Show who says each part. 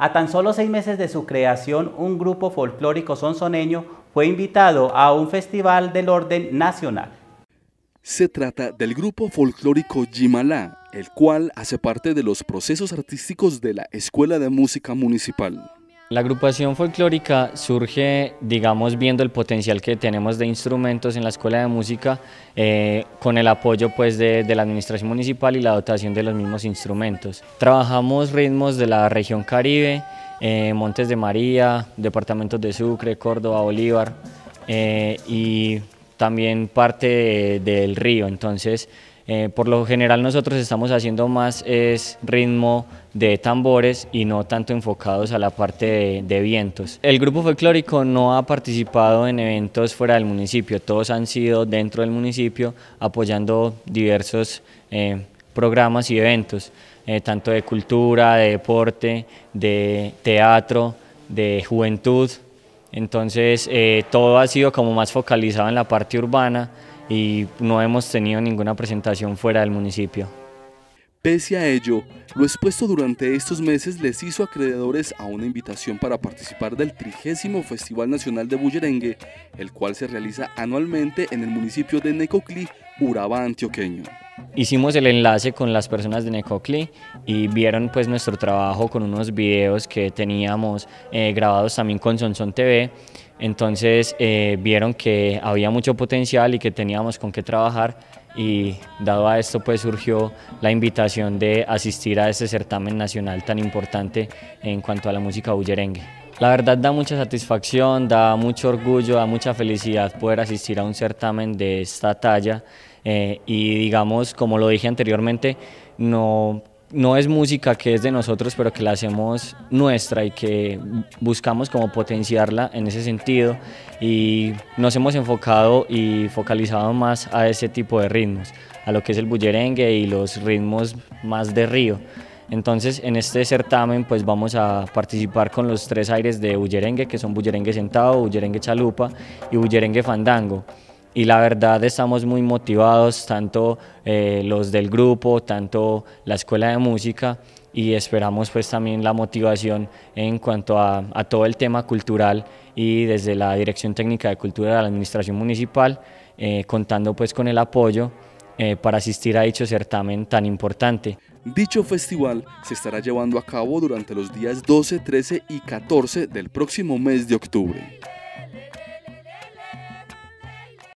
Speaker 1: A tan solo seis meses de su creación, un grupo folclórico sonsoneño fue
Speaker 2: invitado a un festival del orden nacional. Se trata del grupo folclórico Jimalá, el cual hace parte de los procesos artísticos de la Escuela de Música Municipal.
Speaker 1: La agrupación folclórica surge, digamos, viendo el potencial que tenemos de instrumentos en la Escuela de Música, eh, con el apoyo pues, de, la Administración Municipal y la dotación de los mismos instrumentos. Trabajamos ritmos de la región Caribe, eh, Montes de María, departamentos de Sucre, Córdoba, Bolívar eh, y también parte del río. Entonces, eh, por lo general nosotros estamos haciendo más es ritmo de tambores y no tanto enfocados a la parte de, vientos. El grupo folclórico no ha participado en eventos fuera del municipio, todos han sido dentro del municipio apoyando diversos eh, programas y eventos, eh, tanto de cultura, de deporte, de teatro, de juventud, entonces todo ha sido como más focalizado en la parte urbana y no hemos tenido ninguna presentación fuera
Speaker 2: del municipio. Pese a ello, lo expuesto durante estos meses les hizo acreedores a una invitación para participar del trigésimo Festival Nacional de Bullerengue, el cual se realiza anualmente en el municipio de Necoclí, Urabá antioqueño
Speaker 1: hicimos el enlace con las personas de Necocli y vieron pues nuestro trabajo con unos videos que teníamos eh, grabados también con Sonson TV. Entonces eh, vieron que había mucho potencial y que teníamos con qué trabajar y dado a esto pues surgió la invitación de asistir a este certamen nacional tan importante en cuanto a la música bullerengue. La verdad da mucha satisfacción, da mucho orgullo, da mucha felicidad poder asistir a un certamen de esta talla eh, y digamos, como lo dije anteriormente, no, no es música que es de nosotros, pero que la hacemos nuestra y que buscamos como potenciarla en ese sentido y nos hemos enfocado y focalizado más a ese tipo de ritmos, a lo que es el bullerengue y los ritmos más de río. Entonces en este certamen pues vamos a participar con los tres aires de bullerengue, que son bullerengue sentado, bullerengue chalupa y bullerengue fandango y la verdad estamos muy motivados, tanto eh, los del grupo, tanto la escuela de música y esperamos pues también la motivación en cuanto a, todo el tema cultural y desde la Dirección Técnica de Cultura de la Administración Municipal, eh, contando pues con el apoyo eh, para asistir a
Speaker 2: dicho certamen tan importante. Dicho festival se estará llevando a cabo durante los días 12, 13 y 14 del próximo mes de octubre.